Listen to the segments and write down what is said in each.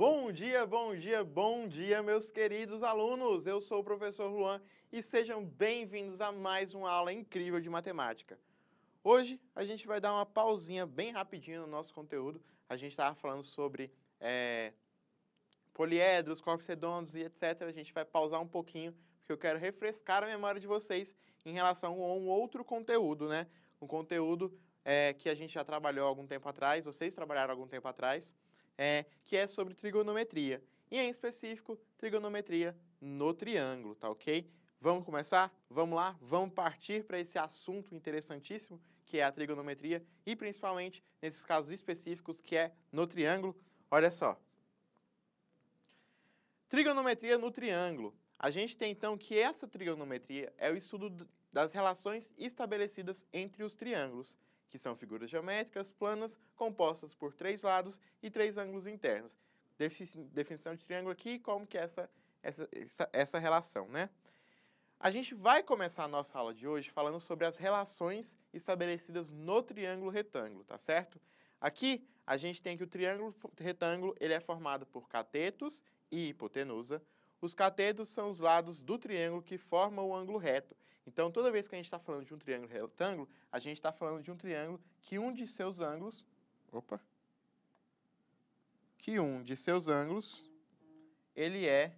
Bom dia, bom dia, bom dia, meus queridos alunos! Eu sou o professor Luan e sejam bem-vindos a mais uma aula incrível de matemática. Hoje a gente vai dar uma pausinha bem rapidinho no nosso conteúdo. A gente estava falando sobre é, poliedros, corpos redondos e etc. A gente vai pausar um pouquinho porque eu quero refrescar a memória de vocês em relação a um outro conteúdo, né? Um conteúdo é, que a gente já trabalhou algum tempo atrás, vocês trabalharam algum tempo atrás é, que é sobre trigonometria. E em específico, trigonometria no triângulo, tá ok? Vamos começar? Vamos lá? Vamos partir para esse assunto interessantíssimo que é a trigonometria e principalmente nesses casos específicos que é no triângulo. Olha só. Trigonometria no triângulo. A gente tem então que essa trigonometria é o estudo das relações estabelecidas entre os triângulos que são figuras geométricas planas compostas por três lados e três ângulos internos. Definição de triângulo aqui, como que é essa, essa, essa, essa relação, né? A gente vai começar a nossa aula de hoje falando sobre as relações estabelecidas no triângulo retângulo, tá certo? Aqui a gente tem que o triângulo retângulo ele é formado por catetos e hipotenusa. Os catetos são os lados do triângulo que formam o ângulo reto então, toda vez que a gente está falando de um triângulo retângulo, a gente está falando de um triângulo que um de seus ângulos... Opa! Que um de seus ângulos, ele é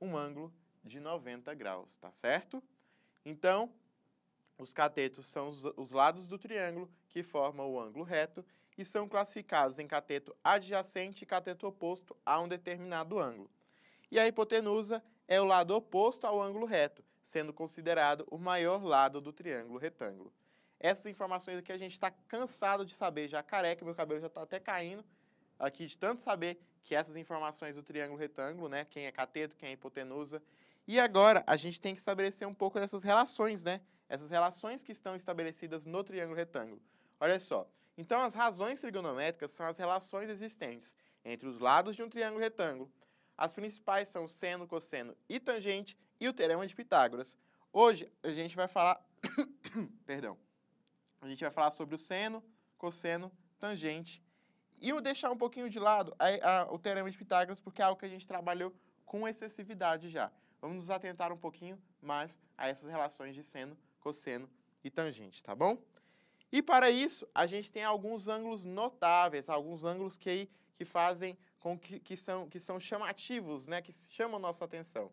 um ângulo de 90 graus, tá certo? Então, os catetos são os, os lados do triângulo que formam o ângulo reto e são classificados em cateto adjacente e cateto oposto a um determinado ângulo. E a hipotenusa é o lado oposto ao ângulo reto sendo considerado o maior lado do triângulo retângulo. Essas informações aqui a gente está cansado de saber, já careca, meu cabelo já está até caindo aqui de tanto saber que essas informações do triângulo retângulo, né, quem é cateto, quem é hipotenusa. E agora a gente tem que estabelecer um pouco dessas relações, né? Essas relações que estão estabelecidas no triângulo retângulo. Olha só. Então as razões trigonométricas são as relações existentes entre os lados de um triângulo retângulo. As principais são seno, cosseno e tangente e o Teorema de Pitágoras. Hoje a gente vai falar, perdão, a gente vai falar sobre o seno, cosseno, tangente e eu deixar um pouquinho de lado a, a, o Teorema de Pitágoras porque é algo que a gente trabalhou com excessividade já. Vamos nos atentar um pouquinho mais a essas relações de seno, cosseno e tangente, tá bom? E para isso, a gente tem alguns ângulos notáveis, alguns ângulos que, que fazem com que, que, são, que são chamativos, né, que chamam nossa atenção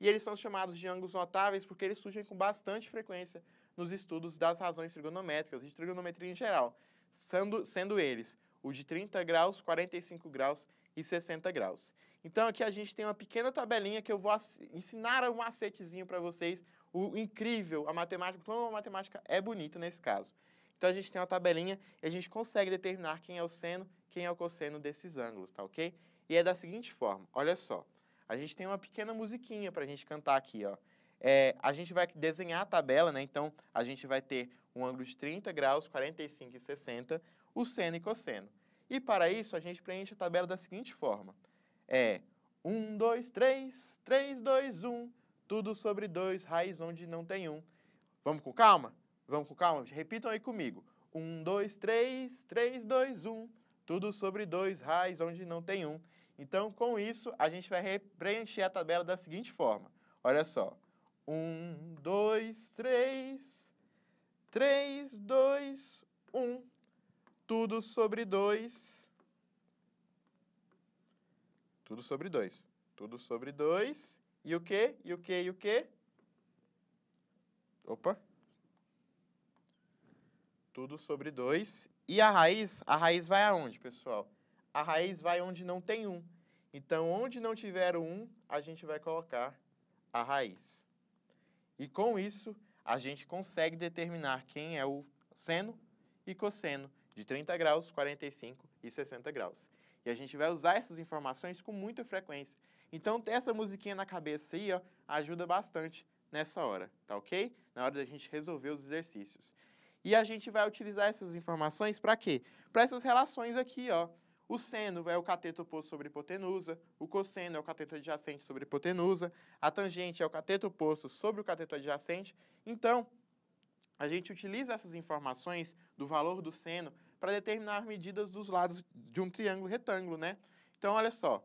e eles são chamados de ângulos notáveis porque eles surgem com bastante frequência nos estudos das razões trigonométricas de trigonometria em geral, sendo, sendo eles o de 30 graus, 45 graus e 60 graus. Então aqui a gente tem uma pequena tabelinha que eu vou ensinar um macetezinho para vocês, o incrível, a matemática, como a matemática é bonita nesse caso. Então a gente tem uma tabelinha e a gente consegue determinar quem é o seno, quem é o cosseno desses ângulos, tá ok? E é da seguinte forma, olha só a gente tem uma pequena musiquinha para a gente cantar aqui, ó. É, a gente vai desenhar a tabela, né? Então, a gente vai ter um ângulo de 30 graus, 45 e 60, o seno e cosseno. E para isso, a gente preenche a tabela da seguinte forma. É 1, 2, 3, 3, 2, 1, tudo sobre 2, raiz onde não tem 1. Um. Vamos com calma? Vamos com calma? Repitam aí comigo. 1, 2, 3, 3, 2, 1, tudo sobre 2, raiz onde não tem 1. Um. Então, com isso, a gente vai preencher a tabela da seguinte forma. Olha só. 1, 2, 3, 3, 2, 1. Tudo sobre 2. Tudo sobre 2. Tudo sobre 2. E o quê? E o quê? E o quê? Opa. Tudo sobre 2. E a raiz? A raiz vai aonde, pessoal? a raiz vai onde não tem um. Então, onde não tiver um, a gente vai colocar a raiz. E com isso, a gente consegue determinar quem é o seno e cosseno de 30 graus, 45 e 60 graus. E a gente vai usar essas informações com muita frequência. Então, ter essa musiquinha na cabeça aí ó, ajuda bastante nessa hora, tá ok? Na hora da gente resolver os exercícios. E a gente vai utilizar essas informações para quê? Para essas relações aqui, ó. O seno é o cateto oposto sobre hipotenusa, o cosseno é o cateto adjacente sobre hipotenusa, a tangente é o cateto oposto sobre o cateto adjacente. Então, a gente utiliza essas informações do valor do seno para determinar as medidas dos lados de um triângulo retângulo, né? Então, olha só.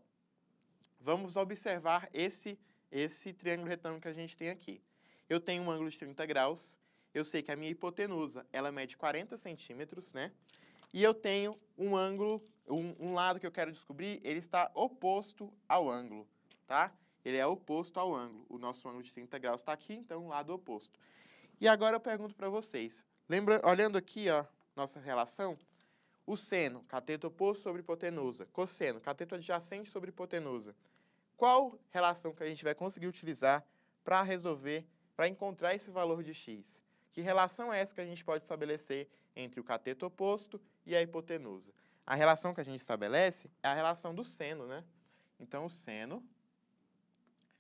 Vamos observar esse, esse triângulo retângulo que a gente tem aqui. Eu tenho um ângulo de 30 graus, eu sei que a minha hipotenusa, ela mede 40 centímetros, né? e eu tenho um ângulo, um, um lado que eu quero descobrir, ele está oposto ao ângulo, tá? Ele é oposto ao ângulo. O nosso ângulo de 30 graus está aqui, então o lado oposto. E agora eu pergunto para vocês, lembra, olhando aqui, ó, nossa relação, o seno, cateto oposto sobre hipotenusa, cosseno, cateto adjacente sobre hipotenusa. Qual relação que a gente vai conseguir utilizar para resolver, para encontrar esse valor de x? Que relação é essa que a gente pode estabelecer entre o cateto oposto e a hipotenusa? A relação que a gente estabelece é a relação do seno, né? Então, o seno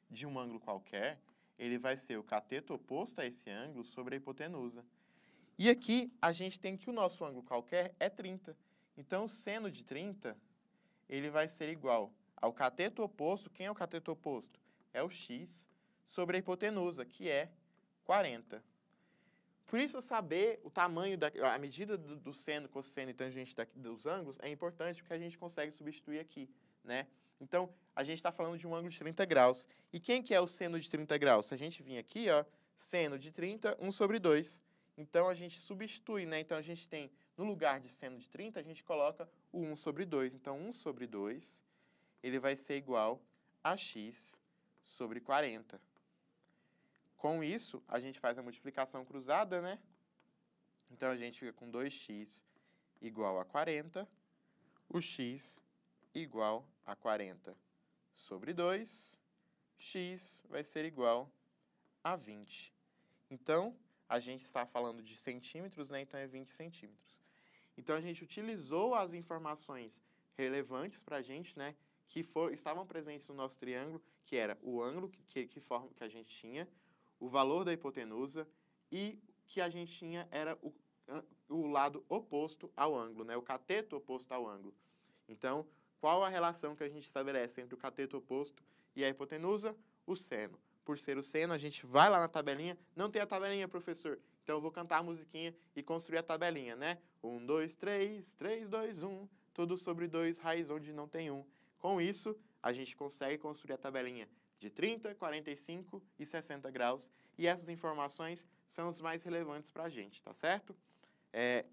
de um ângulo qualquer, ele vai ser o cateto oposto a esse ângulo sobre a hipotenusa. E aqui a gente tem que o nosso ângulo qualquer é 30. Então, o seno de 30, ele vai ser igual ao cateto oposto. Quem é o cateto oposto? É o x sobre a hipotenusa, que é 40. Por isso, saber o tamanho, da, a medida do, do seno, cosseno e tangente da, dos ângulos é importante porque a gente consegue substituir aqui, né? Então, a gente está falando de um ângulo de 30 graus. E quem que é o seno de 30 graus? Se a gente vir aqui, ó, seno de 30, 1 sobre 2. Então, a gente substitui, né? Então, a gente tem, no lugar de seno de 30, a gente coloca o 1 sobre 2. Então, 1 sobre 2, ele vai ser igual a x sobre 40. Com isso, a gente faz a multiplicação cruzada, né? Então, a gente fica com 2x igual a 40. O x igual a 40 sobre 2. x vai ser igual a 20. Então, a gente está falando de centímetros, né? Então, é 20 centímetros. Então, a gente utilizou as informações relevantes para a gente, né? Que for, estavam presentes no nosso triângulo, que era o ângulo que, que, que, forma, que a gente tinha, o valor da hipotenusa e que a gente tinha era o, o lado oposto ao ângulo, né? o cateto oposto ao ângulo. Então, qual a relação que a gente estabelece entre o cateto oposto e a hipotenusa? O seno. Por ser o seno, a gente vai lá na tabelinha. Não tem a tabelinha, professor. Então eu vou cantar a musiquinha e construir a tabelinha, né? 1, 2, 3, 3, 2, 1. Tudo sobre 2, raiz onde não tem 1. Um. Com isso, a gente consegue construir a tabelinha de 30, 45 e 60 graus. E essas informações são as mais relevantes para a gente, tá certo? É,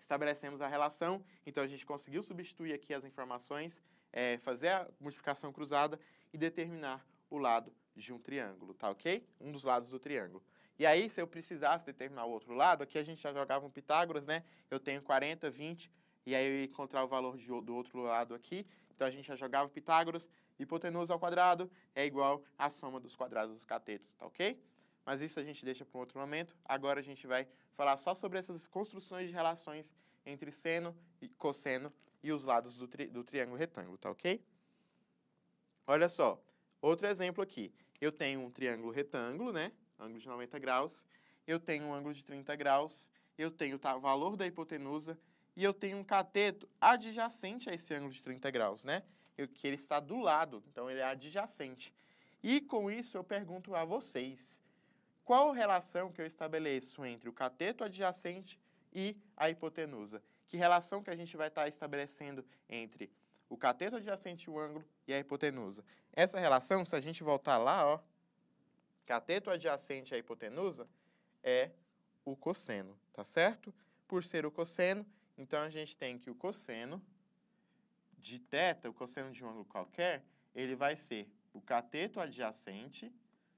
estabelecemos a relação, então a gente conseguiu substituir aqui as informações, é, fazer a multiplicação cruzada e determinar o lado de um triângulo, tá ok? Um dos lados do triângulo. E aí, se eu precisasse determinar o outro lado, aqui a gente já jogava um Pitágoras, né? Eu tenho 40, 20, e aí eu ia encontrar o valor de, do outro lado aqui. Então, a gente já jogava Pitágoras, Hipotenusa ao quadrado é igual à soma dos quadrados dos catetos, tá ok? Mas isso a gente deixa para um outro momento. Agora a gente vai falar só sobre essas construções de relações entre seno e cosseno e os lados do, tri do triângulo retângulo, tá ok? Olha só, outro exemplo aqui. Eu tenho um triângulo retângulo, né? Ângulo de 90 graus. Eu tenho um ângulo de 30 graus. Eu tenho o valor da hipotenusa. E eu tenho um cateto adjacente a esse ângulo de 30 graus, né? que ele está do lado, então ele é adjacente. E com isso eu pergunto a vocês, qual relação que eu estabeleço entre o cateto adjacente e a hipotenusa? Que relação que a gente vai estar estabelecendo entre o cateto adjacente, o ângulo e a hipotenusa? Essa relação, se a gente voltar lá, ó, cateto adjacente à hipotenusa é o cosseno, tá certo? Por ser o cosseno, então a gente tem que o cosseno de teta é o cosseno de um ângulo qualquer, ele vai ser o cateto adjacente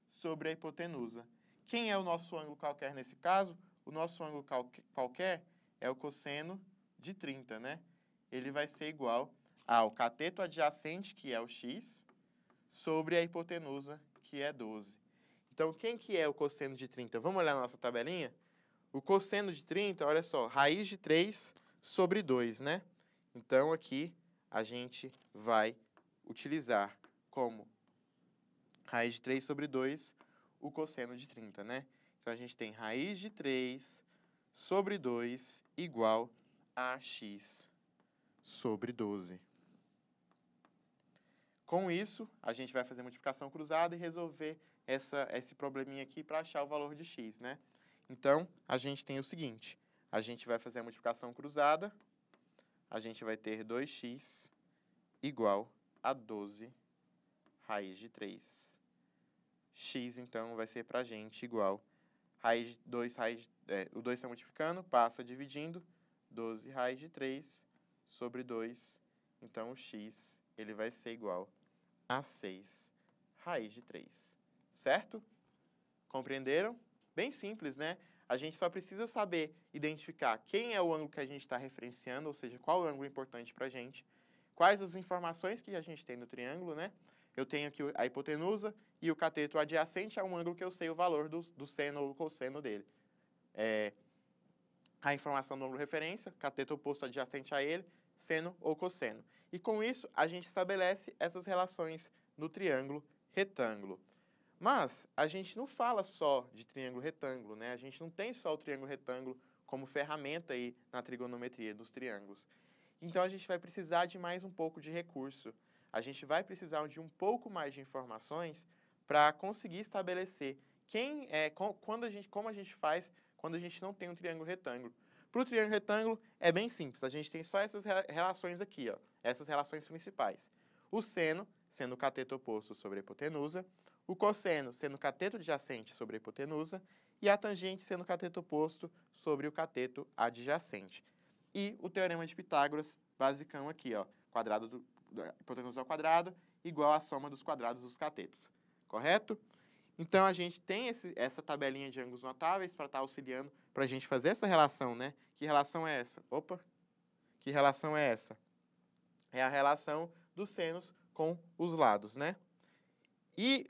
sobre a hipotenusa. Quem é o nosso ângulo qualquer nesse caso? O nosso ângulo qualquer é o cosseno de 30, né? Ele vai ser igual ao cateto adjacente, que é o x, sobre a hipotenusa, que é 12. Então, quem que é o cosseno de 30? Vamos olhar a nossa tabelinha? O cosseno de 30, olha só, raiz de 3 sobre 2, né? Então, aqui a gente vai utilizar como raiz de 3 sobre 2 o cosseno de 30, né? Então, a gente tem raiz de 3 sobre 2 igual a x sobre 12. Com isso, a gente vai fazer multiplicação cruzada e resolver essa, esse probleminha aqui para achar o valor de x, né? Então, a gente tem o seguinte, a gente vai fazer a multiplicação cruzada a gente vai ter 2x igual a 12 raiz de 3. x, então, vai ser para a gente igual raiz de 2 raiz... De, é, o 2 está multiplicando, passa dividindo, 12 raiz de 3 sobre 2. Então, o x ele vai ser igual a 6 raiz de 3. Certo? Compreenderam? Bem simples, né? A gente só precisa saber identificar quem é o ângulo que a gente está referenciando, ou seja, qual é o ângulo importante para a gente, quais as informações que a gente tem no triângulo, né? Eu tenho aqui a hipotenusa e o cateto adjacente é um ângulo que eu sei o valor do, do seno ou cosseno dele. É, a informação do ângulo referência, cateto oposto adjacente a ele, seno ou cosseno. E com isso, a gente estabelece essas relações no triângulo retângulo. Mas a gente não fala só de triângulo retângulo, né? A gente não tem só o triângulo retângulo como ferramenta aí na trigonometria dos triângulos. Então a gente vai precisar de mais um pouco de recurso. A gente vai precisar de um pouco mais de informações para conseguir estabelecer quem é, quando a gente, como a gente faz quando a gente não tem um triângulo retângulo. Para o triângulo retângulo é bem simples, a gente tem só essas relações aqui, ó, essas relações principais. O seno, sendo o cateto oposto sobre a hipotenusa, o cosseno sendo o cateto adjacente sobre a hipotenusa e a tangente sendo o cateto oposto sobre o cateto adjacente. E o teorema de Pitágoras, basicão aqui, ó, quadrado do, hipotenusa ao quadrado igual à soma dos quadrados dos catetos, correto? Então, a gente tem esse, essa tabelinha de ângulos notáveis para estar tá auxiliando para a gente fazer essa relação, né? Que relação é essa? Opa! Que relação é essa? É a relação dos senos com os lados, né? E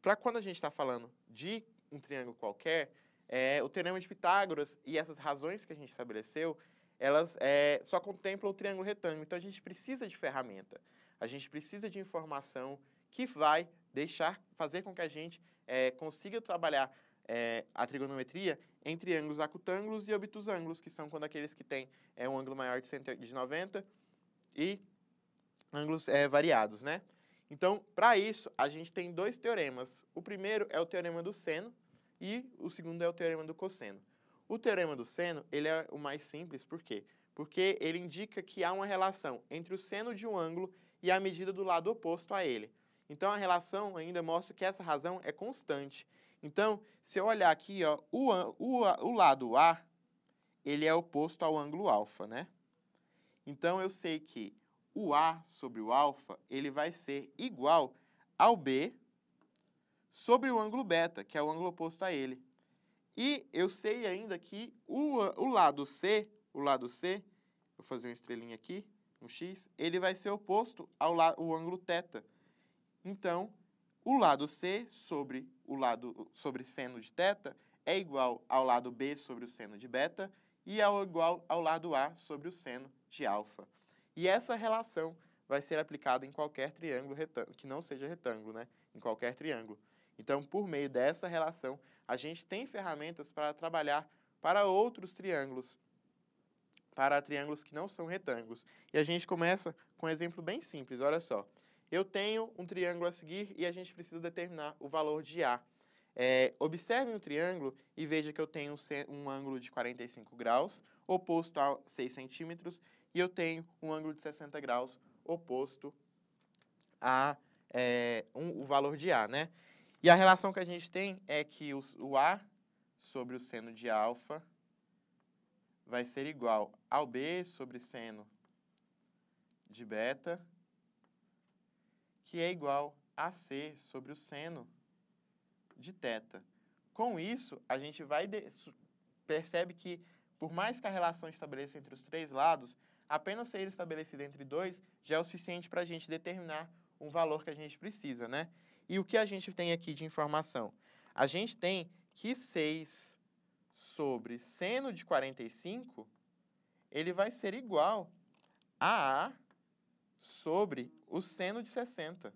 para quando a gente está falando de um triângulo qualquer, é, o Teorema de Pitágoras e essas razões que a gente estabeleceu, elas é, só contemplam o triângulo retângulo. Então, a gente precisa de ferramenta, a gente precisa de informação que vai deixar, fazer com que a gente é, consiga trabalhar é, a trigonometria em triângulos acutângulos e obtusângulos, que são quando aqueles que têm é, um ângulo maior de, 90 e ângulos é, variados, né? Então, para isso, a gente tem dois teoremas. O primeiro é o teorema do seno e o segundo é o teorema do cosseno. O teorema do seno, ele é o mais simples, por quê? Porque ele indica que há uma relação entre o seno de um ângulo e a medida do lado oposto a ele. Então, a relação ainda mostra que essa razão é constante. Então, se eu olhar aqui, ó, o, o, o lado A, ele é oposto ao ângulo alfa, né? Então, eu sei que o A sobre o alfa ele vai ser igual ao B sobre o ângulo beta, que é o ângulo oposto a ele. E eu sei ainda que o, o lado C, o lado C, vou fazer uma estrelinha aqui, um X, ele vai ser oposto ao o ângulo θ. Então, o lado C sobre o lado sobre seno de θ é igual ao lado B sobre o seno de beta e é igual ao lado A sobre o seno de alfa. E essa relação vai ser aplicada em qualquer triângulo que não seja retângulo, né? Em qualquer triângulo. Então, por meio dessa relação, a gente tem ferramentas para trabalhar para outros triângulos, para triângulos que não são retângulos. E a gente começa com um exemplo bem simples, olha só. Eu tenho um triângulo a seguir e a gente precisa determinar o valor de A. É, observem o triângulo e veja que eu tenho um ângulo de 45 graus, oposto a 6 centímetros, e eu tenho um ângulo de 60 graus oposto a é, um, o valor de A, né? E a relação que a gente tem é que o, o A sobre o seno de alfa vai ser igual ao B sobre seno de beta, que é igual a C sobre o seno de teta. Com isso, a gente vai percebe que, por mais que a relação estabeleça entre os três lados, apenas ser estabelecido entre dois já é o suficiente para a gente determinar um valor que a gente precisa, né? E o que a gente tem aqui de informação? A gente tem que 6 sobre seno de 45, ele vai ser igual a A sobre o seno de 60.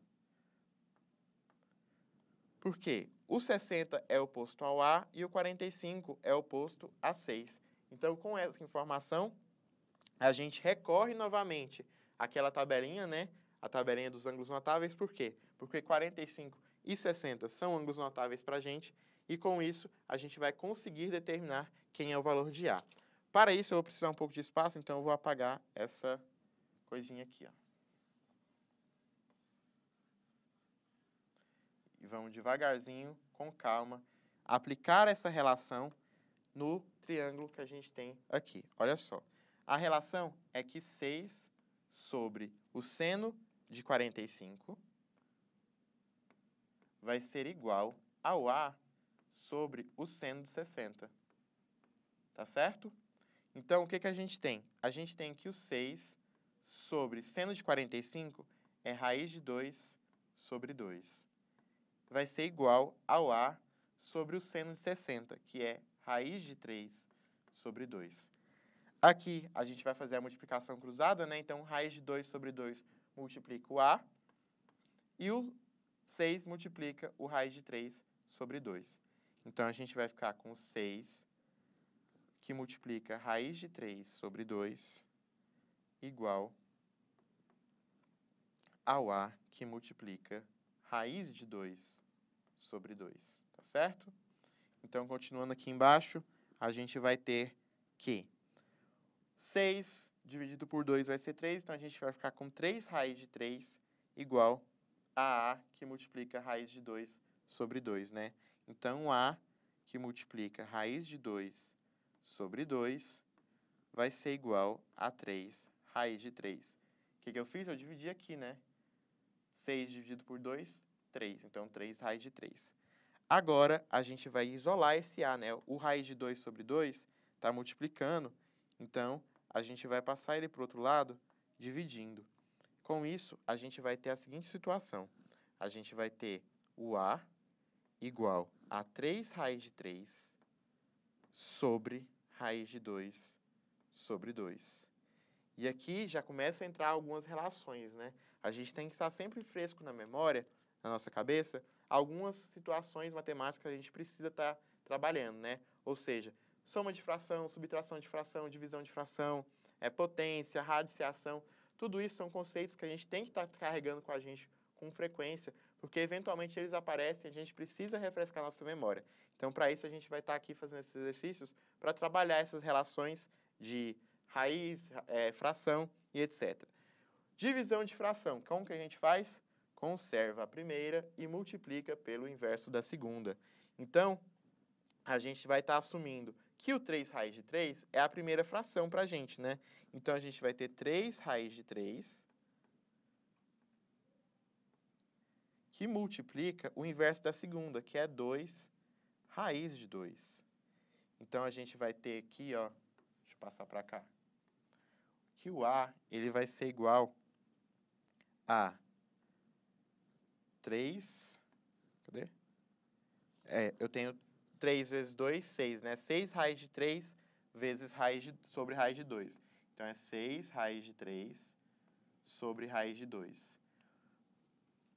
Por quê? O 60 é oposto ao A e o 45 é oposto a 6. Então, com essa informação, a gente recorre novamente àquela tabelinha, né? A tabelinha dos ângulos notáveis, por quê? Porque 45 e 60 são ângulos notáveis para a gente e com isso a gente vai conseguir determinar quem é o valor de A. Para isso eu vou precisar um pouco de espaço, então eu vou apagar essa coisinha aqui. Ó. E vamos devagarzinho, com calma, aplicar essa relação no triângulo que a gente tem aqui. Olha só. A relação é que 6 sobre o seno de 45 vai ser igual ao A sobre o seno de 60. Tá certo? Então, o que, que a gente tem? A gente tem que o 6 sobre seno de 45 é raiz de 2 sobre 2. Vai ser igual ao A sobre o seno de 60, que é raiz de 3 sobre 2. Aqui a gente vai fazer a multiplicação cruzada, né? Então, raiz de 2 sobre 2 multiplica o A e o 6 multiplica o raiz de 3 sobre 2. Então, a gente vai ficar com 6 que multiplica raiz de 3 sobre 2 igual ao A que multiplica raiz de 2 sobre 2, tá certo? Então, continuando aqui embaixo, a gente vai ter que 6 dividido por 2 vai ser 3, então a gente vai ficar com 3 raiz de 3 igual a A, que multiplica raiz de 2 sobre 2, né? Então, A, que multiplica raiz de 2 sobre 2, vai ser igual a 3 raiz de 3. O que, que eu fiz? Eu dividi aqui, né? 6 dividido por 2, 3. Então, 3 raiz de 3. Agora, a gente vai isolar esse A, né? O raiz de 2 sobre 2 está multiplicando então, a gente vai passar ele para o outro lado dividindo. Com isso, a gente vai ter a seguinte situação. A gente vai ter o A igual a 3 raiz de 3 sobre raiz de 2 sobre 2. E aqui já começa a entrar algumas relações, né? A gente tem que estar sempre fresco na memória, na nossa cabeça, algumas situações matemáticas que a gente precisa estar trabalhando, né? Ou seja, soma de fração, subtração de fração, divisão de fração, é, potência, radiciação, tudo isso são conceitos que a gente tem que estar tá carregando com a gente com frequência, porque eventualmente eles aparecem, a gente precisa refrescar nossa memória. Então, para isso, a gente vai estar tá aqui fazendo esses exercícios para trabalhar essas relações de raiz, é, fração e etc. Divisão de fração, como que a gente faz? Conserva a primeira e multiplica pelo inverso da segunda. Então, a gente vai estar tá assumindo que o 3 raiz de 3 é a primeira fração para a gente, né? Então, a gente vai ter 3 raiz de 3, que multiplica o inverso da segunda, que é 2 raiz de 2. Então, a gente vai ter aqui, ó, deixa eu passar para cá, que o A ele vai ser igual a 3, cadê? É, eu tenho 3 vezes 2, 6, né? 6 raiz de 3 vezes raiz de, sobre raiz de 2. Então, é 6 raiz de 3 sobre raiz de 2.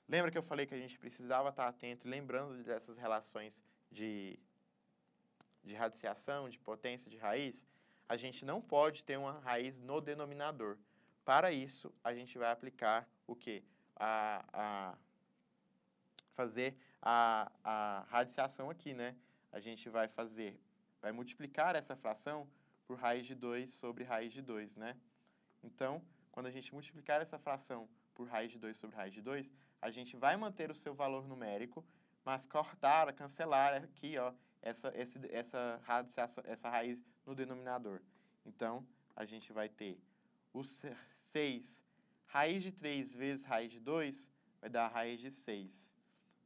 Lembra que eu falei que a gente precisava estar atento, lembrando dessas relações de, de radiciação, de potência de raiz? A gente não pode ter uma raiz no denominador. Para isso, a gente vai aplicar o quê? A, a fazer a, a radiciação aqui, né? a gente vai fazer, vai multiplicar essa fração por raiz de 2 sobre raiz de 2, né? Então, quando a gente multiplicar essa fração por raiz de 2 sobre raiz de 2, a gente vai manter o seu valor numérico, mas cortar, cancelar aqui, ó, essa, esse, essa, essa, essa raiz no denominador. Então, a gente vai ter o 6 raiz de 3 vezes raiz de 2 vai dar raiz de 6.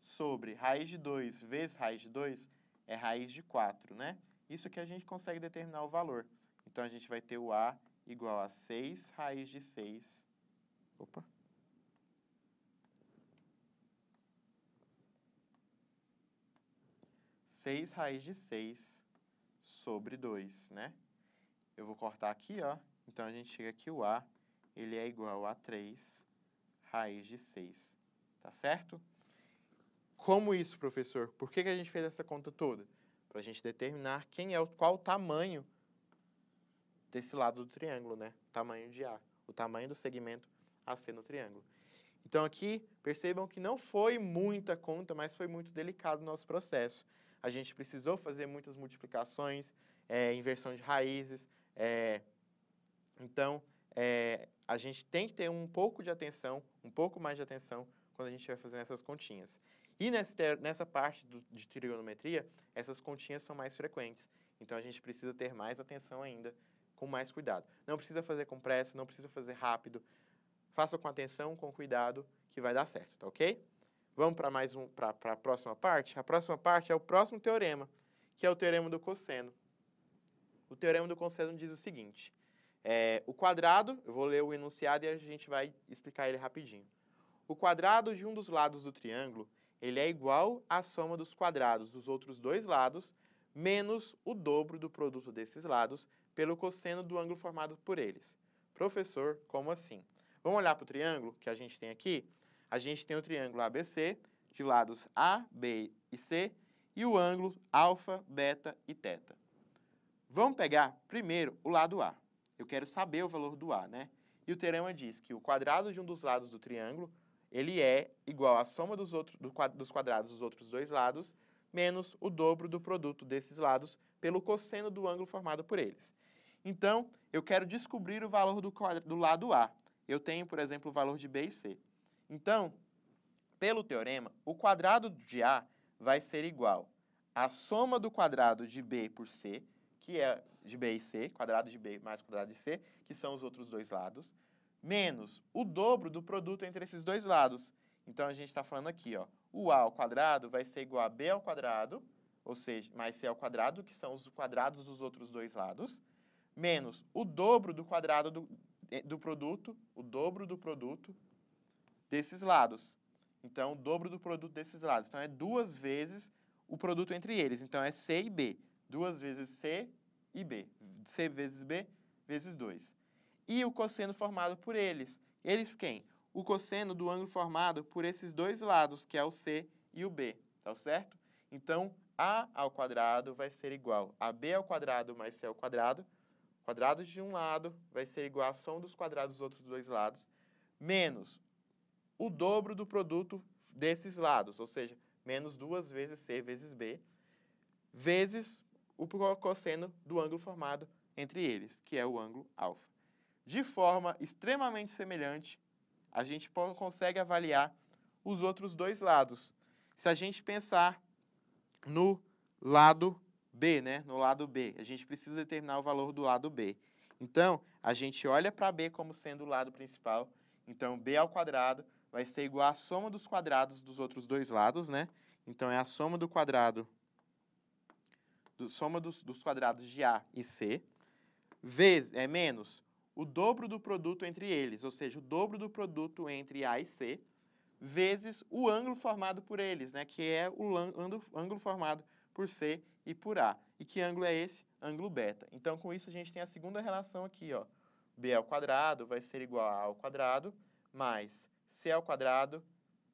Sobre raiz de 2 vezes raiz de 2 é raiz de 4, né? Isso que a gente consegue determinar o valor. Então, a gente vai ter o A igual a 6 raiz de 6. Opa! Seis raiz de 6 sobre 2, né? Eu vou cortar aqui, ó. Então, a gente chega aqui, o A, ele é igual a 3 raiz de 6, tá certo? Como isso, professor? Por que, que a gente fez essa conta toda? Para a gente determinar quem é o, qual o tamanho desse lado do triângulo, né? Tamanho de A, o tamanho do segmento AC no triângulo. Então aqui, percebam que não foi muita conta, mas foi muito delicado o nosso processo. A gente precisou fazer muitas multiplicações, é, inversão de raízes. É, então, é, a gente tem que ter um pouco de atenção, um pouco mais de atenção, quando a gente vai fazendo essas continhas. E nessa parte do, de trigonometria, essas continhas são mais frequentes. Então a gente precisa ter mais atenção ainda, com mais cuidado. Não precisa fazer com pressa, não precisa fazer rápido. Faça com atenção, com cuidado, que vai dar certo, tá ok? Vamos para mais um, para a próxima parte? A próxima parte é o próximo teorema, que é o teorema do cosseno. O teorema do cosseno diz o seguinte: é, o quadrado, eu vou ler o enunciado e a gente vai explicar ele rapidinho. O quadrado de um dos lados do triângulo ele é igual à soma dos quadrados dos outros dois lados, menos o dobro do produto desses lados pelo cosseno do ângulo formado por eles. Professor, como assim? Vamos olhar para o triângulo que a gente tem aqui? A gente tem o triângulo ABC, de lados A, B e C, e o ângulo alfa, beta e teta. Vamos pegar primeiro o lado A. Eu quero saber o valor do A, né? E o teorema diz que o quadrado de um dos lados do triângulo ele é igual à soma dos, outro, dos quadrados dos outros dois lados, menos o dobro do produto desses lados pelo cosseno do ângulo formado por eles. Então, eu quero descobrir o valor do, quadro, do lado A. Eu tenho, por exemplo, o valor de B e C. Então, pelo teorema, o quadrado de A vai ser igual à soma do quadrado de B por C, que é de B e C, quadrado de B mais quadrado de C, que são os outros dois lados, menos o dobro do produto entre esses dois lados. Então, a gente está falando aqui, ó, o A ao quadrado vai ser igual a B ao quadrado, ou seja, mais C ao quadrado, que são os quadrados dos outros dois lados, menos o dobro do quadrado do, eh, do produto, o dobro do produto desses lados. Então, o dobro do produto desses lados. Então, é duas vezes o produto entre eles. Então, é C e B. Duas vezes C e B. C vezes B vezes 2 e o cosseno formado por eles. Eles quem? O cosseno do ângulo formado por esses dois lados, que é o C e o B, tá certo? Então, A ao quadrado vai ser igual a B ao quadrado mais C ao quadrado. quadrado de um lado vai ser igual a soma dos quadrados dos outros dois lados, menos o dobro do produto desses lados, ou seja, menos duas vezes C vezes B, vezes o cosseno do ângulo formado entre eles, que é o ângulo alfa de forma extremamente semelhante, a gente consegue avaliar os outros dois lados. Se a gente pensar no lado B, né? No lado B, a gente precisa determinar o valor do lado B. Então, a gente olha para B como sendo o lado principal. Então, B ao quadrado vai ser igual à soma dos quadrados dos outros dois lados, né? Então, é a soma do quadrado, do, soma dos, dos quadrados de A e C, vezes, é menos o dobro do produto entre eles, ou seja, o dobro do produto entre A e C, vezes o ângulo formado por eles, né, que é o ângulo formado por C e por A. E que ângulo é esse? Ângulo beta. Então, com isso, a gente tem a segunda relação aqui, ó. B ao quadrado vai ser igual a A ao quadrado mais C ao quadrado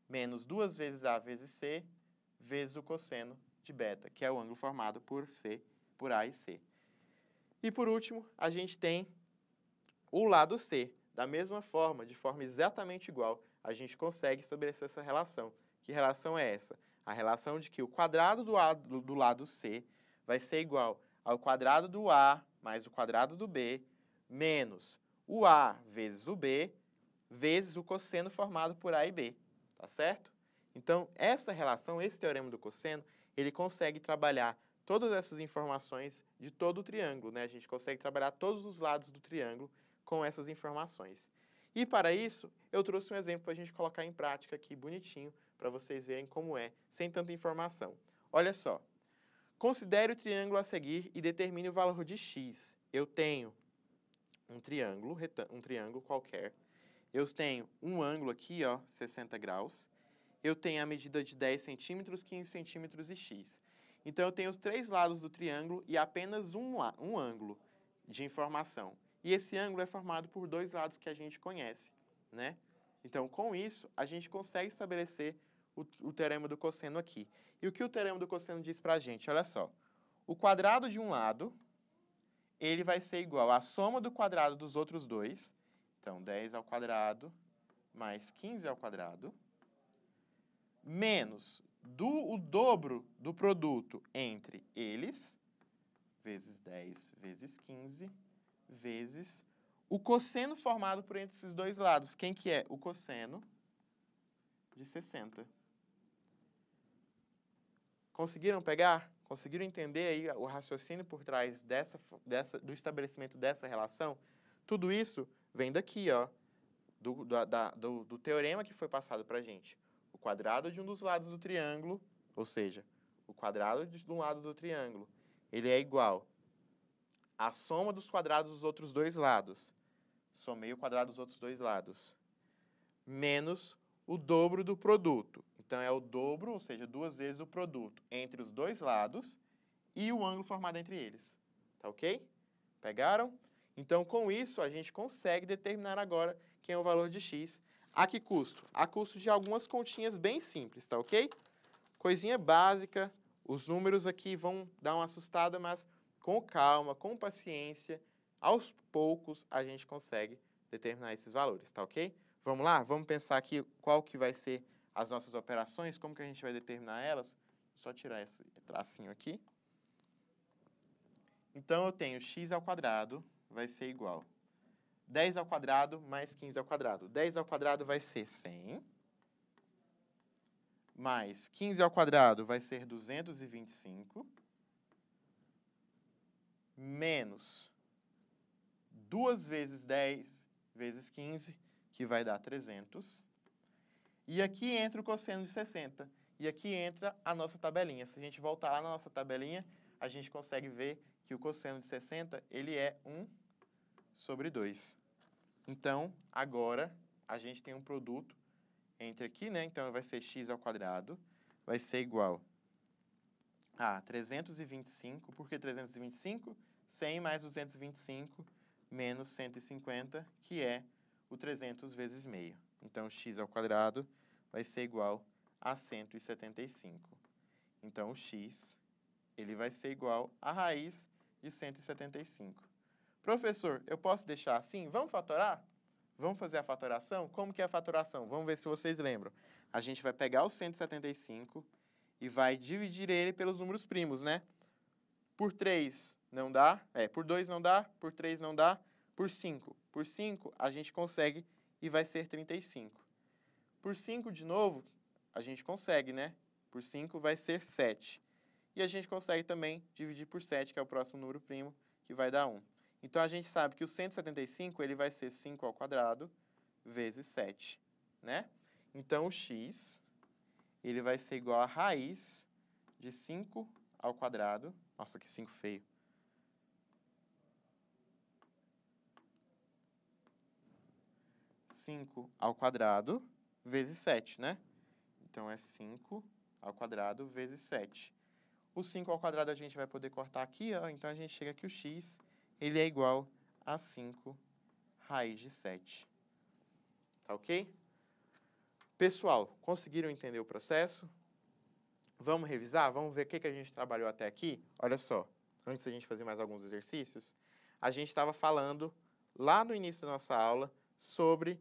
menos duas vezes A vezes C vezes o cosseno de beta, que é o ângulo formado por C, por A e C. E por último, a gente tem o lado C. Da mesma forma, de forma exatamente igual, a gente consegue estabelecer essa relação. Que relação é essa? A relação de que o quadrado do, a, do, lado C vai ser igual ao quadrado do A mais o quadrado do B menos o A vezes o B vezes o cosseno formado por A e B, tá certo? Então, essa relação, esse teorema do cosseno, ele consegue trabalhar todas essas informações de todo o triângulo, né? A gente consegue trabalhar todos os lados do triângulo com essas informações. E para isso, eu trouxe um exemplo para a gente colocar em prática aqui bonitinho, para vocês verem como é, sem tanta informação. Olha só. Considere o triângulo a seguir e determine o valor de x. Eu tenho um triângulo, um triângulo qualquer. Eu tenho um ângulo aqui, ó, 60 graus. Eu tenho a medida de 10 centímetros, 15 centímetros e x. Então, eu tenho os três lados do triângulo e apenas um, um ângulo de informação. E esse ângulo é formado por dois lados que a gente conhece, né? Então, com isso, a gente consegue estabelecer o, o teorema do cosseno aqui. E o que o teorema do cosseno diz para a gente? Olha só. O quadrado de um lado, ele vai ser igual à soma do quadrado dos outros dois. Então, 10 ao quadrado mais 15 ao quadrado, menos do, o dobro do produto entre eles, vezes 10 vezes 15, vezes o cosseno formado por entre esses dois lados. Quem que é? O cosseno de 60. Conseguiram pegar? Conseguiram entender aí o raciocínio por trás dessa, dessa, do estabelecimento dessa relação? Tudo isso vem daqui, ó, do, da, do, do teorema que foi passado para a gente. O quadrado de um dos lados do triângulo, ou seja, o quadrado de um lado do triângulo, ele é igual a soma dos quadrados dos outros dois lados. Somei o quadrado dos outros dois lados. Menos o dobro do produto. Então, é o dobro, ou seja, duas vezes o produto entre os dois lados e o ângulo formado entre eles. Tá ok? Pegaram? Então, com isso, a gente consegue determinar agora quem é o valor de x. A que custo? A custo de algumas continhas bem simples, tá ok? Coisinha básica, os números aqui vão dar uma assustada, mas com calma, com paciência, aos poucos a gente consegue determinar esses valores, tá ok? Vamos lá? Vamos pensar aqui qual que vai ser as nossas operações, como que a gente vai determinar elas. Só tirar esse tracinho aqui. Então, eu tenho x ao quadrado vai ser igual 10 ao quadrado mais 15 ao quadrado. 10 ao quadrado vai ser 100, mais 15 ao quadrado vai ser 225, menos 2 vezes 10 vezes 15, que vai dar 300. E aqui entra o cosseno de 60. E aqui entra a nossa tabelinha. Se a gente voltar lá na nossa tabelinha, a gente consegue ver que o cosseno de 60 ele é 1 sobre 2. Então, agora, a gente tem um produto entre aqui, né? Então, vai ser x ao quadrado, vai ser igual a 325, por que 325? 100 mais 225 menos 150, que é o 300 vezes meio. Então, x ao quadrado vai ser igual a 175. Então, o x ele vai ser igual à raiz de 175. Professor, eu posso deixar assim? Vamos fatorar? Vamos fazer a fatoração? Como que é a fatoração? Vamos ver se vocês lembram. A gente vai pegar o 175 e vai dividir ele pelos números primos, né? Por 3, não dá. É, por 2 não dá, por 3 não dá, por 5. Por 5 a gente consegue e vai ser 35. Por 5 de novo, a gente consegue, né? Por 5 vai ser 7. E a gente consegue também dividir por 7, que é o próximo número primo, que vai dar 1. Então a gente sabe que o 175 ele vai ser 5 ao quadrado vezes 7, né? Então o x ele vai ser igual à raiz de 5 ao quadrado. Nossa, que 5 feio. 5 ao quadrado vezes 7, né? Então, é 5 ao quadrado vezes 7. O 5 ao quadrado a gente vai poder cortar aqui, ó, então a gente chega que o x ele é igual a 5 raiz de 7. Tá ok? Pessoal, conseguiram entender o processo? Vamos revisar? Vamos ver o que, que a gente trabalhou até aqui? Olha só, antes da gente fazer mais alguns exercícios, a gente estava falando lá no início da nossa aula sobre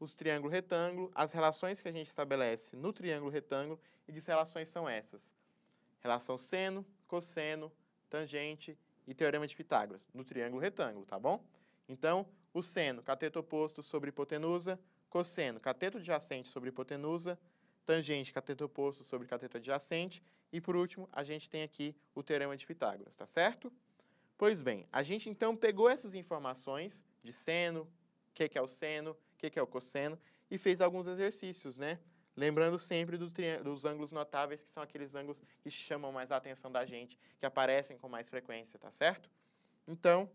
os triângulos retângulo, as relações que a gente estabelece no triângulo retângulo e relações são essas. Relação seno, cosseno, tangente e teorema de Pitágoras, no triângulo retângulo, tá bom? Então, o seno, cateto oposto sobre hipotenusa, cosseno, cateto adjacente sobre hipotenusa, tangente, cateto oposto sobre cateto adjacente, e por último, a gente tem aqui o teorema de Pitágoras, tá certo? Pois bem, a gente então pegou essas informações de seno, o que, que é o seno, que, que é o cosseno, e fez alguns exercícios, né? Lembrando sempre do dos ângulos notáveis, que são aqueles ângulos que chamam mais a atenção da gente, que aparecem com mais frequência, tá certo? Então,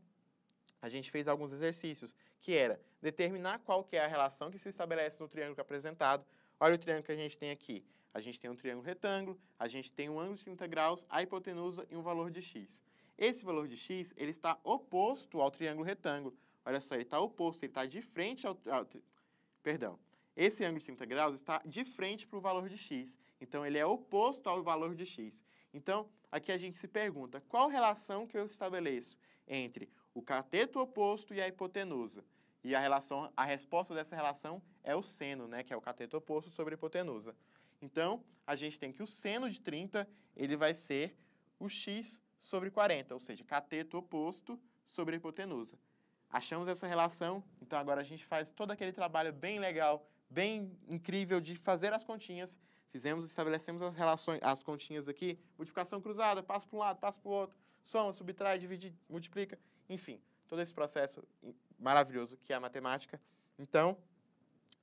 a gente fez alguns exercícios, que era determinar qual que é a relação que se estabelece no triângulo apresentado. Olha o triângulo que a gente tem aqui. A gente tem um triângulo retângulo, a gente tem um ângulo de 30 graus, a hipotenusa e um valor de x. Esse valor de x ele está oposto ao triângulo retângulo, Olha só, ele está oposto, ele está de frente ao... perdão. Esse ângulo de 30 graus está de frente para o valor de x. Então, ele é oposto ao valor de x. Então, aqui a gente se pergunta, qual relação que eu estabeleço entre o cateto oposto e a hipotenusa? E a, relação, a resposta dessa relação é o seno, né, que é o cateto oposto sobre a hipotenusa. Então, a gente tem que o seno de 30, ele vai ser o x sobre 40, ou seja, cateto oposto sobre a hipotenusa. Achamos essa relação, então agora a gente faz todo aquele trabalho bem legal, bem incrível de fazer as continhas. Fizemos, estabelecemos as relações, as continhas aqui, multiplicação cruzada, passa para um lado, passa para o outro, soma, subtrai, divide, multiplica, enfim, todo esse processo maravilhoso que é a matemática. Então,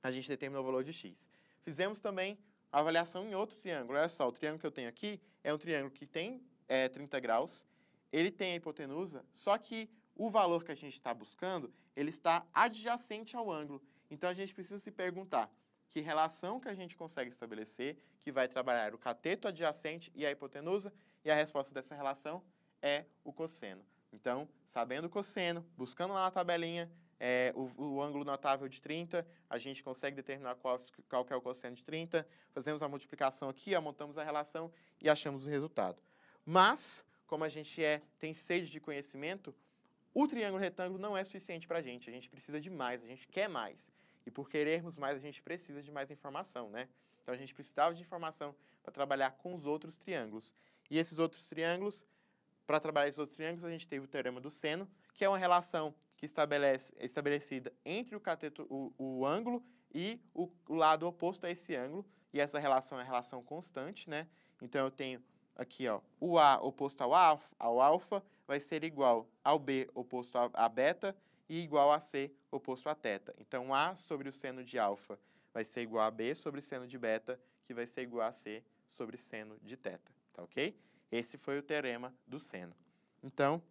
a gente determinou o valor de x. Fizemos também a avaliação em outro triângulo. Olha só, o triângulo que eu tenho aqui é um triângulo que tem é, eh, 30 graus, ele tem a hipotenusa, só que o valor que a gente está buscando, ele está adjacente ao ângulo. Então a gente precisa se perguntar que relação que a gente consegue estabelecer que vai trabalhar o cateto adjacente e a hipotenusa, e a resposta dessa relação é o cosseno. Então, sabendo o cosseno, buscando lá na tabelinha é, o, o, ângulo notável de 30, a gente consegue determinar qual, qual é o cosseno de 30, fazemos a multiplicação aqui, montamos a relação e achamos o resultado. Mas, como a gente é, tem sede de conhecimento, o triângulo retângulo não é suficiente para a gente, a gente precisa de mais, a gente quer mais. E por querermos mais, a gente precisa de mais informação, né? Então a gente precisava de informação para trabalhar com os outros triângulos. E esses outros triângulos, para trabalhar esses outros triângulos, a gente teve o teorema do seno, que é uma relação que estabelece, é estabelecida entre o cateto, o, o ângulo e o, o lado oposto a esse ângulo. E essa relação é a relação constante, né? Então eu tenho aqui, ó, o A oposto ao, alfa, ao alfa vai ser igual ao B oposto a beta e igual a C oposto a teta. Então, A sobre o seno de alfa vai ser igual a B sobre seno de beta, que vai ser igual a C sobre seno de teta, tá ok? Esse foi o teorema do seno. Então,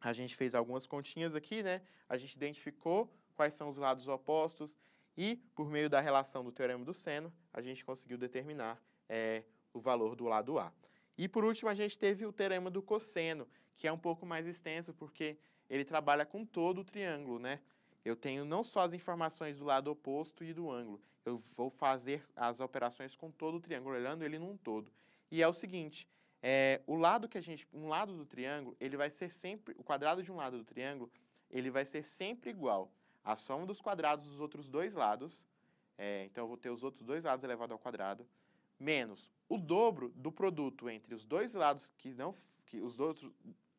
a gente fez algumas continhas aqui, né? A gente identificou quais são os lados opostos e, por meio da relação do teorema do seno, a gente conseguiu determinar é, o valor do lado A. E por último, a gente teve o teorema do cosseno, que é um pouco mais extenso, porque ele trabalha com todo o triângulo, né? Eu tenho não só as informações do lado oposto e do ângulo, eu vou fazer as operações com todo o triângulo, olhando ele num todo. E é o seguinte, é, o lado que a gente, um lado do triângulo, ele vai ser sempre, o quadrado de um lado do triângulo, ele vai ser sempre igual à soma dos quadrados dos outros dois lados, é, então eu vou ter os outros dois lados elevado ao quadrado, menos o dobro do produto entre os dois lados que não que os outros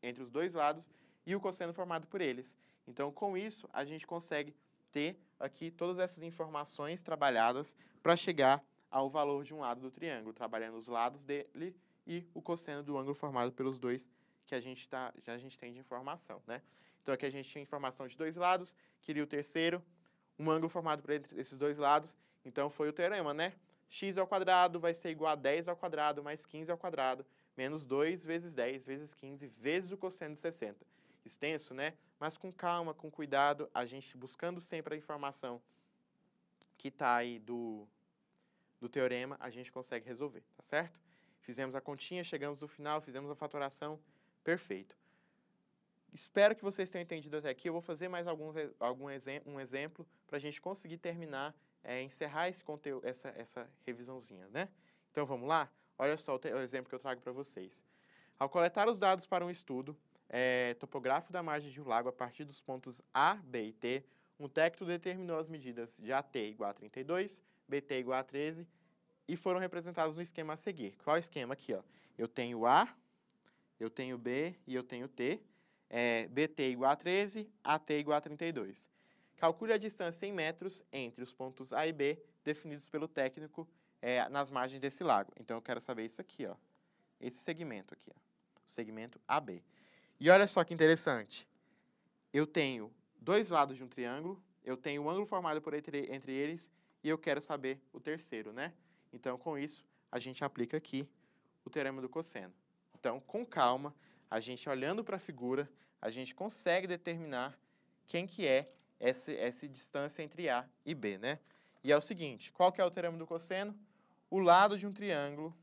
entre os dois lados e o cosseno formado por eles. Então, com isso, a gente consegue ter aqui todas essas informações trabalhadas para chegar ao valor de um lado do triângulo, trabalhando os lados dele e o cosseno do ângulo formado pelos dois que a gente, tá, já a gente tem de informação, né? Então, aqui a gente tinha informação de dois lados, queria o terceiro, um ângulo formado por esses dois lados, então foi o teorema, né? x ao quadrado vai ser igual a 10 ao quadrado mais 15 ao quadrado, menos 2 vezes 10 vezes 15 vezes o cosseno de 60. Extenso, né? Mas com calma, com cuidado, a gente buscando sempre a informação que está aí do, do teorema, a gente consegue resolver, tá certo? Fizemos a continha, chegamos no final, fizemos a fatoração, perfeito. Espero que vocês tenham entendido até aqui. Eu vou fazer mais alguns, algum um exemplo para a gente conseguir terminar é, encerrar esse conteúdo, essa, essa revisãozinha, né? Então vamos lá? Olha só o, o exemplo que eu trago para vocês. Ao coletar os dados para um estudo é, topográfico da margem de um lago a partir dos pontos A, B e T, um técnico determinou as medidas de AT igual a 32, BT igual a 13 e foram representados no esquema a seguir. Qual é o esquema aqui? Ó? Eu tenho A, eu tenho B e eu tenho T. É, BT igual a 13, AT igual a 32. Calcule a distância em metros entre os pontos A e B definidos pelo técnico é, nas margens desse lago. Então, eu quero saber isso aqui, ó. Esse segmento aqui, ó. O segmento AB. E olha só que interessante. Eu tenho dois lados de um triângulo, eu tenho um ângulo formado por entre, entre eles e eu quero saber o terceiro, né? Então, com isso, a gente aplica aqui o teorema do cosseno. Então, com calma, a gente olhando para a figura, a gente consegue determinar quem que é essa, essa distância entre A e B, né? E é o seguinte, qual que é o teorema do cosseno? O lado de um triângulo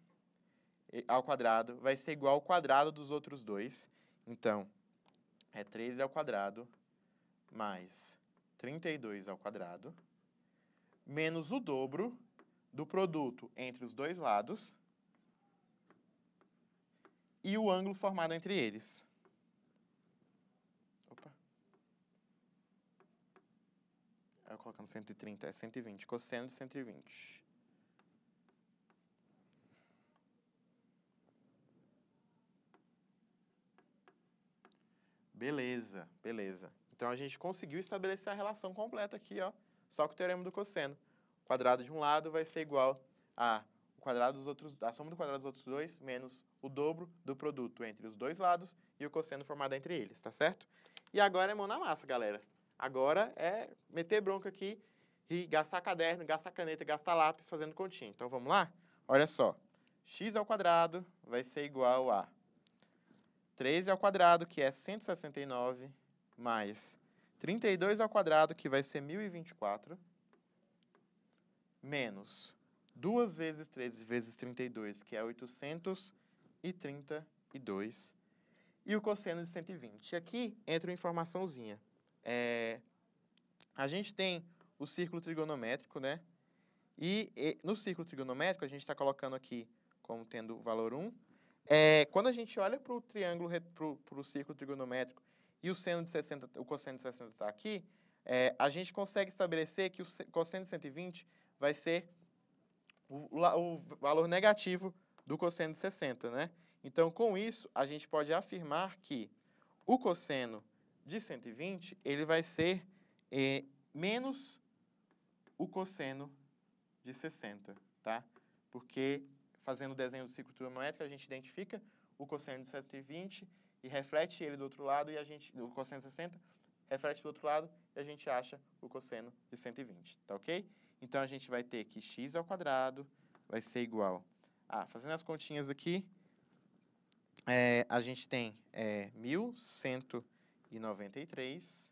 ao quadrado vai ser igual ao quadrado dos outros dois. Então, é 3 ao quadrado mais 32 ao quadrado menos o dobro do produto entre os dois lados e o ângulo formado entre eles. Eu colocando 130, é 120. Cosseno de 120. Beleza, beleza. Então a gente conseguiu estabelecer a relação completa aqui, ó, só com o teorema do cosseno. O quadrado de um lado vai ser igual a o quadrado dos outros, a soma do quadrado dos outros dois menos o dobro do produto entre os dois lados e o cosseno formado entre eles, tá certo? E agora é mão na massa, galera. Agora é meter bronca aqui e gastar caderno, gastar caneta, gastar lápis fazendo continha. Então vamos lá? Olha só. x ao quadrado vai ser igual a 13 ao quadrado, que é 169, mais 32 ao quadrado, que vai ser 1024, menos 2 vezes 13 vezes 32, que é 832, e o cosseno de 120. E aqui entra uma informaçãozinha. É, a gente tem o círculo trigonométrico, né? E, e no círculo trigonométrico, a gente está colocando aqui como tendo valor 1. É, quando a gente olha para o triângulo, para o círculo trigonométrico e o seno de 60, o cosseno de 60 está aqui, é, a gente consegue estabelecer que o cosseno de 120 vai ser o, o valor negativo do cosseno de 60, né? Então, com isso, a gente pode afirmar que o cosseno de 120, ele vai ser é, menos o cosseno de 60, tá? Porque fazendo o desenho do ciclo trigonométrico, a gente identifica o cosseno de 120 e reflete ele do outro lado e a gente o cosseno de 60 reflete do outro lado e a gente acha o cosseno de 120, tá OK? Então a gente vai ter que x ao quadrado vai ser igual a, fazendo as continhas aqui, é, a gente tem é, 1100 e noventa e três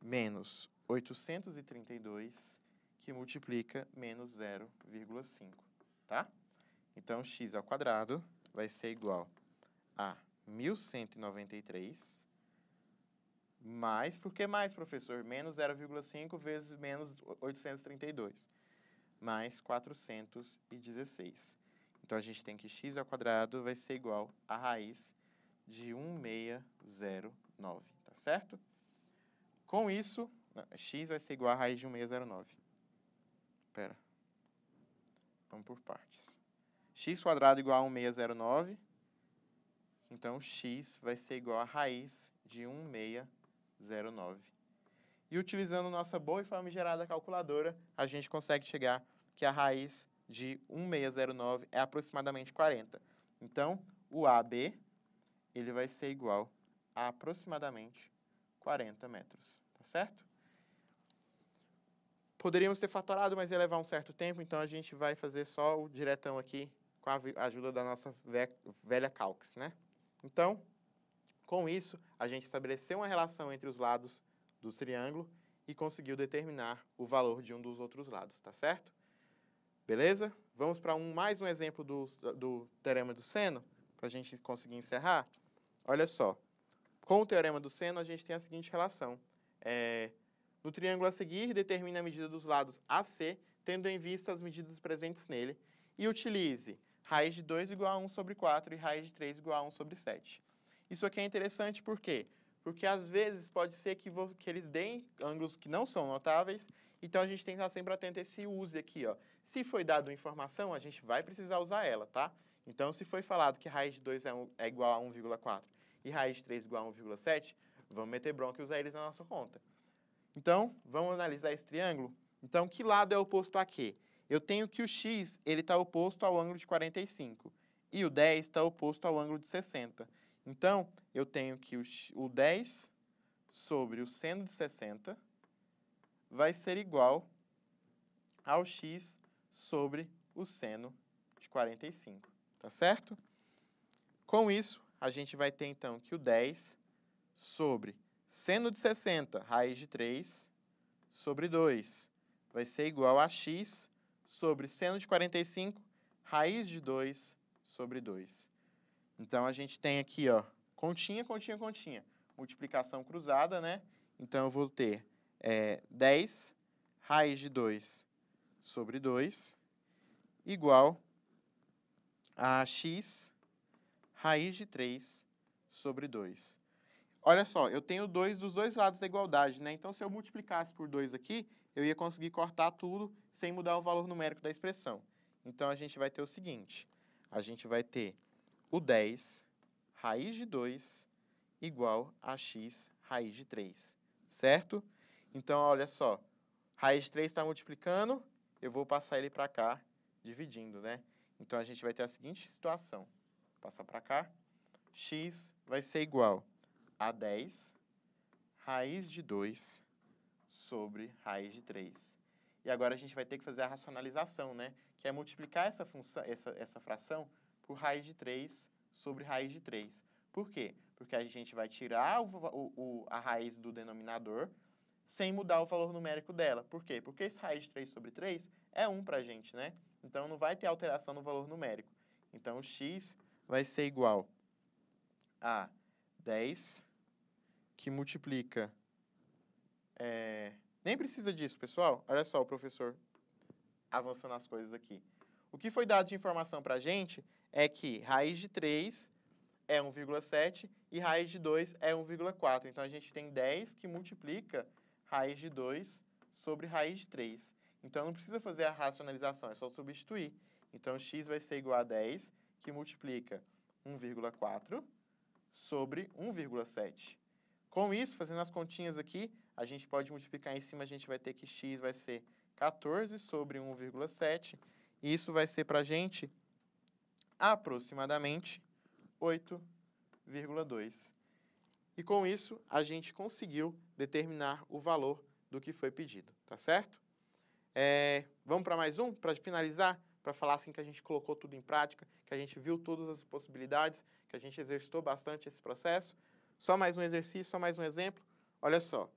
menos oitocentos e e dois que multiplica menos zero vírgula cinco tá? Então, x ao quadrado vai ser igual a mil cento e e três mais, por que mais, professor? Menos 0,5 vezes menos 832, mais 416. Então, a gente tem que x ao quadrado vai ser igual a raiz de 1,605. 9, tá certo? Com isso, x vai ser igual a raiz de 1609. Pera. Vamos por partes. x quadrado igual a 1609. Então, x vai ser igual a raiz de 1609. E utilizando nossa boa e famigerada calculadora, a gente consegue chegar que a raiz de 1609 é aproximadamente 40. Então, o AB ele vai ser igual a aproximadamente 40 metros, tá certo? Poderíamos ter fatorado, mas ia levar um certo tempo, então a gente vai fazer só o diretão aqui com a ajuda da nossa velha calx, né? Então, com isso, a gente estabeleceu uma relação entre os lados do triângulo e conseguiu determinar o valor de um dos outros lados, tá certo? Beleza? Vamos para um, mais um exemplo do, do teorema do seno, para a gente conseguir encerrar? Olha só. Com o teorema do seno, a gente tem a seguinte relação. É, no triângulo a seguir, determine a medida dos lados AC, tendo em vista as medidas presentes nele, e utilize raiz de 2 igual a 1 sobre 4 e raiz de 3 igual a 1 sobre 7. Isso aqui é interessante por quê? Porque às vezes pode ser que, que eles deem ângulos que não são notáveis, então a gente tem que estar sempre atento a esse use aqui. Ó. Se foi dado informação, a gente vai precisar usar ela, tá? Então, se foi falado que raiz de 2 é, um, é igual a 1,4 e raiz de 3 igual a 1,7, vamos meter bronca e usar eles na nossa conta. Então, vamos analisar esse triângulo? Então, que lado é oposto a quê? Eu tenho que o x está oposto ao ângulo de 45 e o 10 está oposto ao ângulo de 60. Então, eu tenho que o, o 10 sobre o seno de 60 vai ser igual ao x sobre o seno de 45, tá certo? Com isso, a gente vai ter então que o 10 sobre seno de 60, raiz de 3 sobre 2, vai ser igual a x sobre seno de 45, raiz de 2 sobre 2. Então, a gente tem aqui, ó, continha, continha, continha. Multiplicação cruzada, né? Então, eu vou ter é, 10 raiz de 2 sobre 2 igual a x raiz de 3 sobre 2. Olha só, eu tenho 2 dos dois lados da igualdade, né? Então, se eu multiplicasse por 2 aqui, eu ia conseguir cortar tudo sem mudar o valor numérico da expressão. Então, a gente vai ter o seguinte, a gente vai ter o 10 raiz de 2 igual a x raiz de 3, certo? Então, olha só, raiz de 3 está multiplicando, eu vou passar ele para cá dividindo, né? Então, a gente vai ter a seguinte situação passar para cá, x vai ser igual a 10 raiz de 2 sobre raiz de 3. E agora a gente vai ter que fazer a racionalização, né? Que é multiplicar essa, função, essa, essa fração por raiz de 3 sobre raiz de 3. Por quê? Porque a gente vai tirar o, o, o, a raiz do denominador sem mudar o valor numérico dela. Por quê? Porque esse raiz de 3 sobre 3 é 1 para a gente, né? Então, não vai ter alteração no valor numérico. Então, o x vai ser igual a 10 que multiplica. É... Nem precisa disso, pessoal. Olha só o professor avançando as coisas aqui. O que foi dado de informação para a gente é que raiz de 3 é 1,7 e raiz de 2 é 1,4. Então, a gente tem 10 que multiplica raiz de 2 sobre raiz de 3. Então, não precisa fazer a racionalização, é só substituir. Então, x vai ser igual a 10 que multiplica 1,4 sobre 1,7. Com isso, fazendo as continhas aqui, a gente pode multiplicar em cima, a gente vai ter que x vai ser 14 sobre 1,7. E isso vai ser para a gente aproximadamente 8,2. E com isso, a gente conseguiu determinar o valor do que foi pedido, tá certo? É, vamos para mais um, para finalizar? para falar assim que a gente colocou tudo em prática, que a gente viu todas as possibilidades, que a gente exercitou bastante esse processo. Só mais um exercício, só mais um exemplo. Olha só.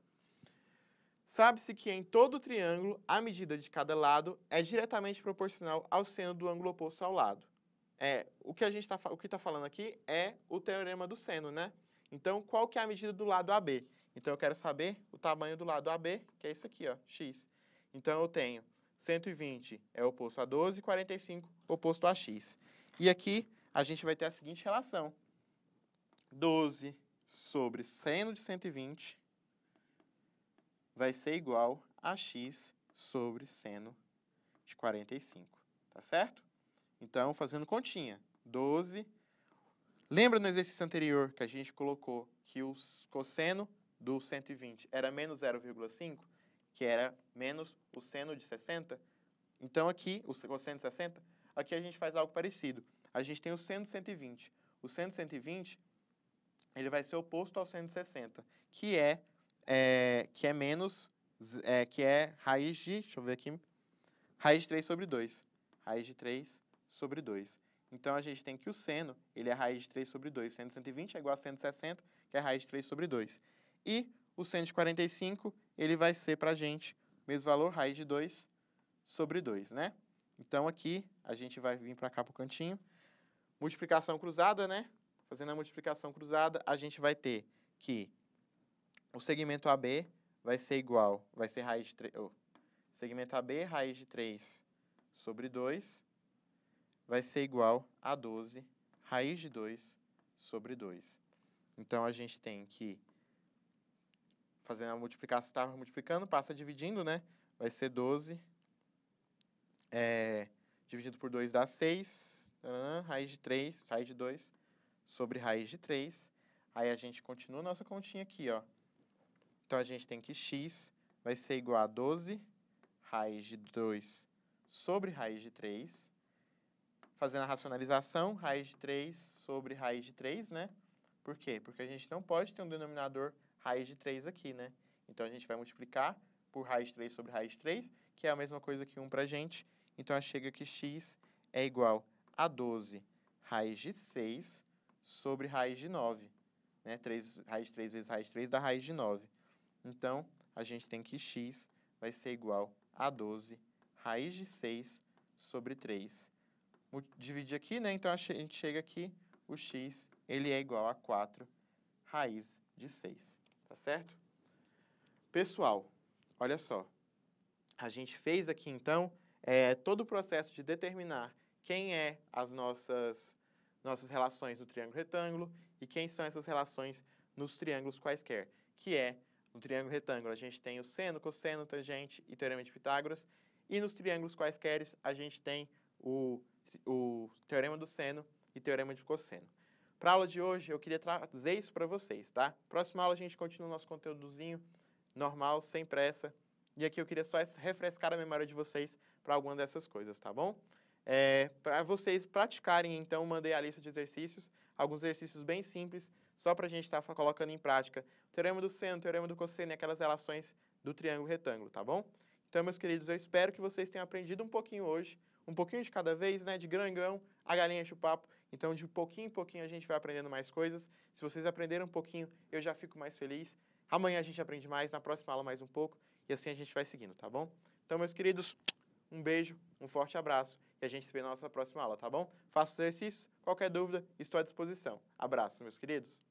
Sabe-se que em todo triângulo, a medida de cada lado é diretamente proporcional ao seno do ângulo oposto ao lado. É, o que a gente está tá falando aqui é o teorema do seno, né? Então, qual que é a medida do lado AB? Então, eu quero saber o tamanho do lado AB, que é isso aqui, ó, x. Então, eu tenho 120 é oposto a 12, 45 oposto a x. E aqui a gente vai ter a seguinte relação. 12 sobre seno de 120 vai ser igual a x sobre seno de 45, tá certo? Então, fazendo continha, 12... Lembra no exercício anterior que a gente colocou que o cosseno do 120 era menos 0,5? que era menos o seno de 60. Então aqui, o cosseno de 60, aqui a gente faz algo parecido. A gente tem o seno de 120. O seno de 120, ele vai ser oposto ao seno de 60, que é, é que é menos, é, que é raiz de, deixa eu ver aqui, raiz de 3 sobre 2. Raiz de 3 sobre 2. Então, a gente tem que o seno, ele é raiz de 3 sobre 2. Seno de 120 é igual a 160, que é raiz de 3 sobre 2. E o seno de 45 ele vai ser para a gente o mesmo valor, raiz de 2 sobre 2, né? Então, aqui, a gente vai vir para cá para o cantinho. Multiplicação cruzada, né? Fazendo a multiplicação cruzada, a gente vai ter que o segmento AB vai ser igual, vai ser raiz de 3... Oh, segmento AB, raiz de 3 sobre 2, vai ser igual a 12, raiz de 2 sobre 2. Então, a gente tem que fazendo a multiplicação, estava tá multiplicando, passa dividindo, né? Vai ser 12. É, dividido por 2 dá 6. Taranã, raiz de 3, raiz de 2 sobre raiz de 3. Aí a gente continua nossa continha aqui, ó. Então a gente tem que x vai ser igual a 12 raiz de 2 sobre raiz de 3. Fazendo a racionalização, raiz de 3 sobre raiz de 3, né? Por quê? Porque a gente não pode ter um denominador raiz de 3 aqui, né? Então, a gente vai multiplicar por raiz de 3 sobre raiz de 3, que é a mesma coisa que 1 para a gente. Então, chega que x é igual a 12 raiz de 6 sobre raiz de 9. Né? 3, raiz de 3 vezes raiz de 3 dá raiz de 9. Então, a gente tem que x vai ser igual a 12 raiz de 6 sobre 3. Dividir aqui, né? Então, a gente chega aqui, o x ele é igual a 4 raiz de 6 tá certo? Pessoal, olha só. A gente fez aqui, então, é, todo o processo de determinar quem é as nossas, nossas relações no triângulo retângulo e quem são essas relações nos triângulos quaisquer, que é no triângulo retângulo a gente tem o seno, cosseno, tangente e teorema de Pitágoras, e nos triângulos quaisquer a gente tem o, o teorema do seno e teorema de cosseno. Para a aula de hoje, eu queria trazer isso para vocês, tá? Próxima aula a gente continua o nosso conteúdozinho normal, sem pressa. E aqui eu queria só refrescar a memória de vocês para alguma dessas coisas, tá bom? É, para vocês praticarem, então, mandei a lista de exercícios, alguns exercícios bem simples, só para a gente estar tá colocando em prática o teorema do seno, o teorema do cosseno e aquelas relações do triângulo retângulo, tá bom? Então, meus queridos, eu espero que vocês tenham aprendido um pouquinho hoje, um pouquinho de cada vez, né, de grangão, a galinha chupapo, então, de pouquinho em pouquinho, a gente vai aprendendo mais coisas. Se vocês aprenderam um pouquinho, eu já fico mais feliz. Amanhã a gente aprende mais, na próxima aula mais um pouco, e assim a gente vai seguindo, tá bom? Então, meus queridos, um beijo, um forte abraço, e a gente se vê na nossa próxima aula, tá bom? Faça os exercícios, qualquer dúvida, estou à disposição. Abraço, meus queridos.